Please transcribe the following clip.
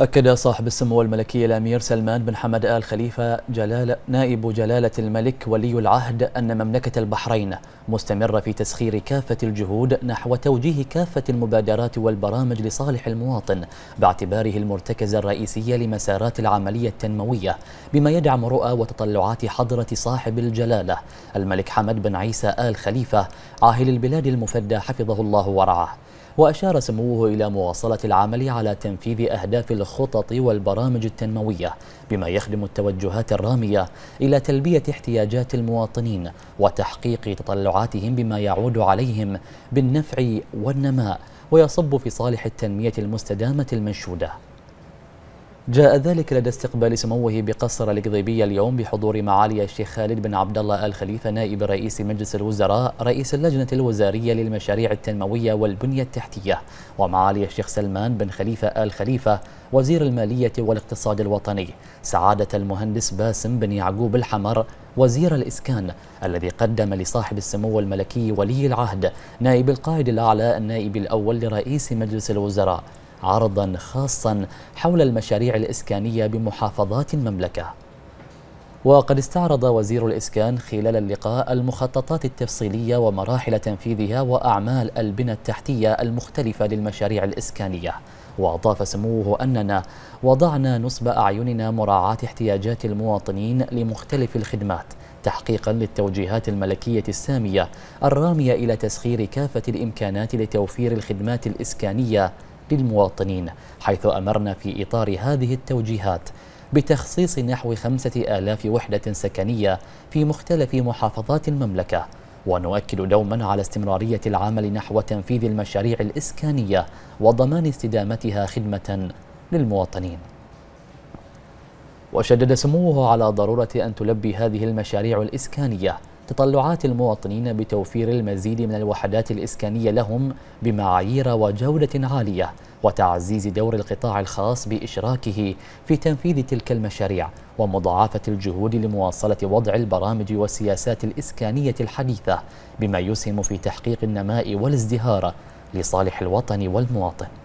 أكد صاحب السمو الملكي الأمير سلمان بن حمد آل خليفة جلالة نائب جلالة الملك ولي العهد أن مملكة البحرين مستمرة في تسخير كافة الجهود نحو توجيه كافة المبادرات والبرامج لصالح المواطن باعتباره المرتكز الرئيسي لمسارات العملية التنموية بما يدعم رؤى وتطلعات حضرة صاحب الجلالة الملك حمد بن عيسى آل خليفة عاهل البلاد المفدى حفظه الله ورعاه وأشار سموه إلى مواصلة العمل على تنفيذ أهداف الخطط والبرامج التنموية بما يخدم التوجهات الرامية إلى تلبية احتياجات المواطنين وتحقيق تطلعات توقعاتهم بما يعود عليهم بالنفع والنماء ويصب في صالح التنمية المستدامة المنشودة جاء ذلك لدى استقبال سموه بقصر القضيبية اليوم بحضور معالي الشيخ خالد بن عبد الله آل خليفة نائب رئيس مجلس الوزراء رئيس اللجنة الوزارية للمشاريع التنموية والبنية التحتية ومعالي الشيخ سلمان بن خليفة آل خليفة وزير المالية والاقتصاد الوطني سعادة المهندس باسم بن يعقوب الحمر وزير الإسكان الذي قدم لصاحب السمو الملكي ولي العهد نائب القائد الأعلى النائب الأول لرئيس مجلس الوزراء عرضا خاصا حول المشاريع الإسكانية بمحافظات المملكة وقد استعرض وزير الإسكان خلال اللقاء المخططات التفصيلية ومراحل تنفيذها وأعمال البنى التحتية المختلفة للمشاريع الإسكانية وأضاف سموه أننا وضعنا نصب أعيننا مراعاة احتياجات المواطنين لمختلف الخدمات تحقيقا للتوجيهات الملكية السامية الرامية إلى تسخير كافة الإمكانات لتوفير الخدمات الإسكانية للمواطنين حيث أمرنا في إطار هذه التوجيهات بتخصيص نحو خمسة آلاف وحدة سكنية في مختلف محافظات المملكة ونؤكد دوما على استمرارية العمل نحو تنفيذ المشاريع الإسكانية وضمان استدامتها خدمة للمواطنين وشدد سموه على ضرورة أن تلبي هذه المشاريع الإسكانية تطلعات المواطنين بتوفير المزيد من الوحدات الإسكانية لهم بمعايير وجودة عالية وتعزيز دور القطاع الخاص بإشراكه في تنفيذ تلك المشاريع ومضاعفة الجهود لمواصلة وضع البرامج والسياسات الإسكانية الحديثة بما يسهم في تحقيق النماء والازدهار لصالح الوطن والمواطن